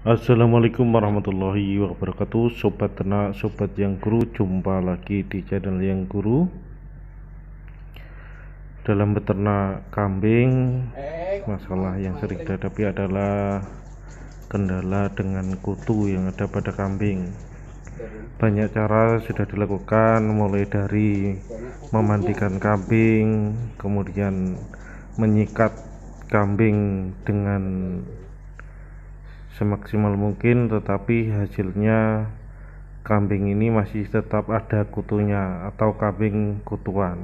Assalamualaikum warahmatullahi wabarakatuh Sobat ternak, sobat yang guru Jumpa lagi di channel yang guru Dalam beternak kambing Masalah yang sering dihadapi adalah Kendala dengan kutu yang ada pada kambing Banyak cara sudah dilakukan Mulai dari memandikan kambing Kemudian menyikat kambing dengan semaksimal mungkin tetapi hasilnya kambing ini masih tetap ada kutunya atau kambing kutuan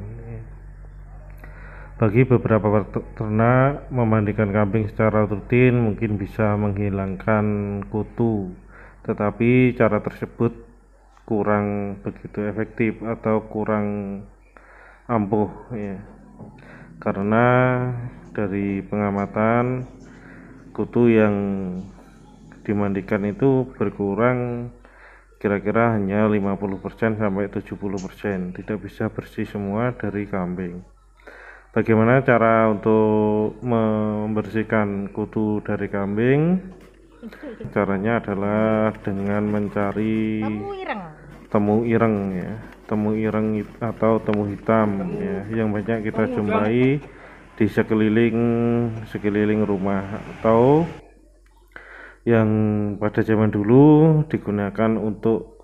bagi beberapa peternak memandikan kambing secara rutin mungkin bisa menghilangkan kutu tetapi cara tersebut kurang begitu efektif atau kurang ampuh ya karena dari pengamatan kutu yang dimandikan itu berkurang kira-kira hanya 50% sampai 70% tidak bisa bersih semua dari kambing bagaimana cara untuk membersihkan kutu dari kambing caranya adalah dengan mencari temu ireng temu ireng ya temu ireng atau temu hitam temu. ya yang banyak kita jumpai di sekeliling sekeliling rumah atau yang pada zaman dulu digunakan untuk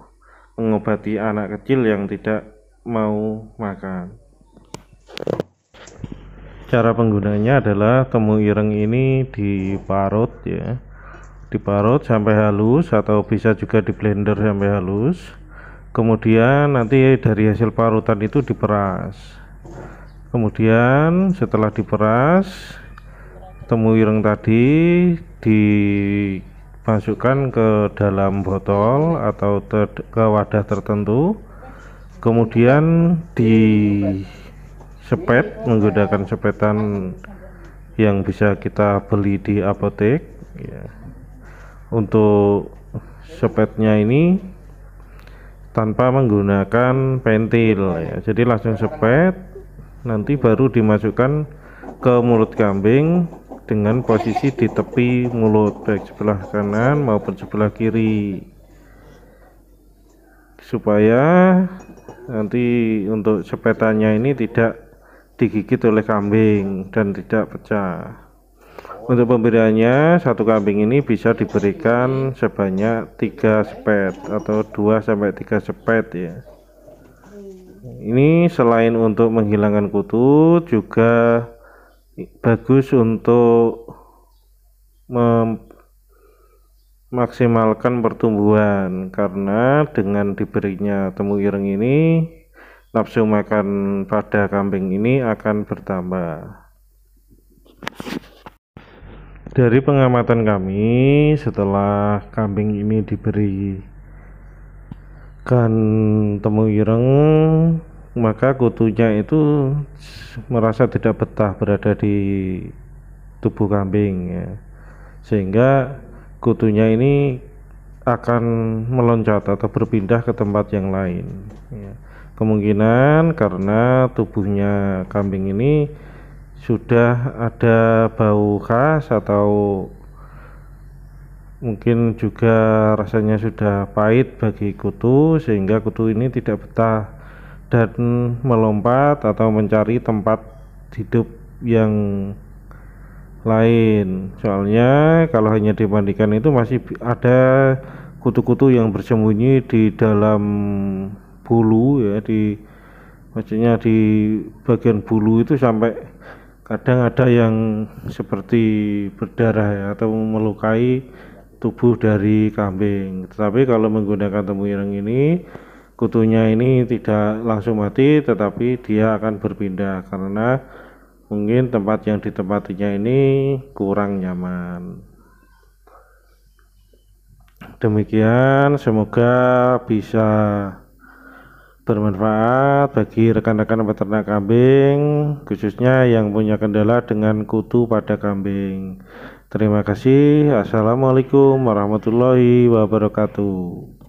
mengobati anak kecil yang tidak mau makan. Cara penggunanya adalah temu ireng ini diparut ya. Diparut sampai halus atau bisa juga di blender sampai halus. Kemudian nanti dari hasil parutan itu diperas. Kemudian setelah diperas temu ireng tadi di masukkan ke dalam botol atau ke wadah tertentu kemudian di sepet menggunakan sepetan yang bisa kita beli di apotek ya. untuk sepetnya ini tanpa menggunakan pentil ya. jadi langsung sepet nanti baru dimasukkan ke mulut kambing dengan posisi di tepi mulut baik sebelah kanan maupun sebelah kiri supaya nanti untuk sepetanya ini tidak digigit oleh kambing dan tidak pecah untuk pemberiannya satu kambing ini bisa diberikan sebanyak tiga sepet atau dua sampai tiga sepet ya ini selain untuk menghilangkan kutu juga bagus untuk memaksimalkan pertumbuhan karena dengan diberinya temu ireng ini nafsu makan pada kambing ini akan bertambah. Dari pengamatan kami setelah kambing ini diberi kan temu ireng maka kutunya itu merasa tidak betah berada di tubuh kambing ya. sehingga kutunya ini akan meloncat atau berpindah ke tempat yang lain ya. kemungkinan karena tubuhnya kambing ini sudah ada bau khas atau mungkin juga rasanya sudah pahit bagi kutu sehingga kutu ini tidak betah dan melompat atau mencari tempat hidup yang lain. Soalnya kalau hanya dimandikan itu masih ada kutu-kutu yang bersembunyi di dalam bulu ya di maksudnya di bagian bulu itu sampai kadang ada yang seperti berdarah ya, atau melukai tubuh dari kambing. Tetapi kalau menggunakan temu ireng ini kutunya ini tidak langsung mati tetapi dia akan berpindah karena mungkin tempat yang ditempatinya ini kurang nyaman demikian semoga bisa bermanfaat bagi rekan-rekan peternak kambing khususnya yang punya kendala dengan kutu pada kambing terima kasih assalamualaikum warahmatullahi wabarakatuh